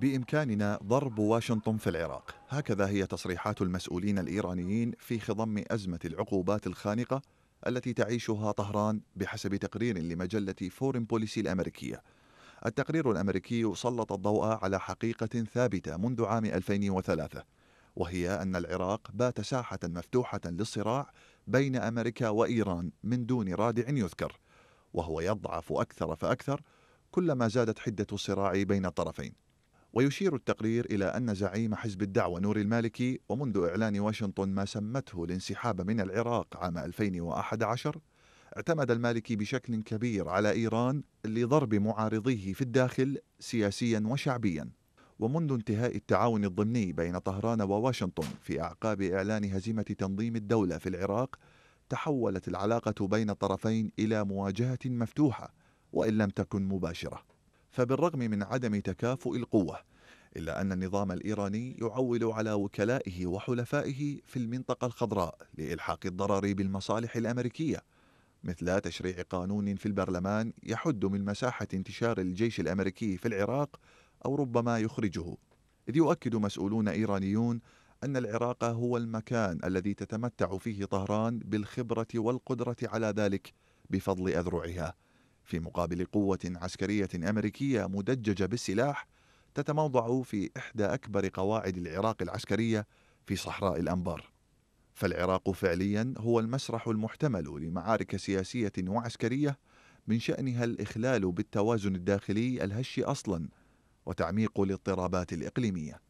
بإمكاننا ضرب واشنطن في العراق هكذا هي تصريحات المسؤولين الإيرانيين في خضم أزمة العقوبات الخانقة التي تعيشها طهران بحسب تقرير لمجلة فورن بوليسي الأمريكية التقرير الأمريكي سلط الضوء على حقيقة ثابتة منذ عام 2003 وهي أن العراق بات ساحة مفتوحة للصراع بين أمريكا وإيران من دون رادع يذكر وهو يضعف أكثر فأكثر كلما زادت حدة الصراع بين الطرفين ويشير التقرير إلى أن زعيم حزب الدعوة نور المالكي ومنذ إعلان واشنطن ما سمته الانسحاب من العراق عام 2011 اعتمد المالكي بشكل كبير على إيران لضرب معارضيه في الداخل سياسيا وشعبيا ومنذ انتهاء التعاون الضمني بين طهران وواشنطن في أعقاب إعلان هزيمة تنظيم الدولة في العراق تحولت العلاقة بين الطرفين إلى مواجهة مفتوحة وإن لم تكن مباشرة فبالرغم من عدم تكافؤ القوة إلا أن النظام الإيراني يعول على وكلائه وحلفائه في المنطقة الخضراء لإلحاق الضرر بالمصالح الأمريكية مثل تشريع قانون في البرلمان يحد من مساحة انتشار الجيش الأمريكي في العراق أو ربما يخرجه إذ يؤكد مسؤولون إيرانيون أن العراق هو المكان الذي تتمتع فيه طهران بالخبرة والقدرة على ذلك بفضل أذرعها في مقابل قوة عسكرية أمريكية مدججة بالسلاح تتموضع في إحدى أكبر قواعد العراق العسكرية في صحراء الأنبار. فالعراق فعليا هو المسرح المحتمل لمعارك سياسية وعسكرية من شأنها الإخلال بالتوازن الداخلي الهش أصلا وتعميق الاضطرابات الإقليمية.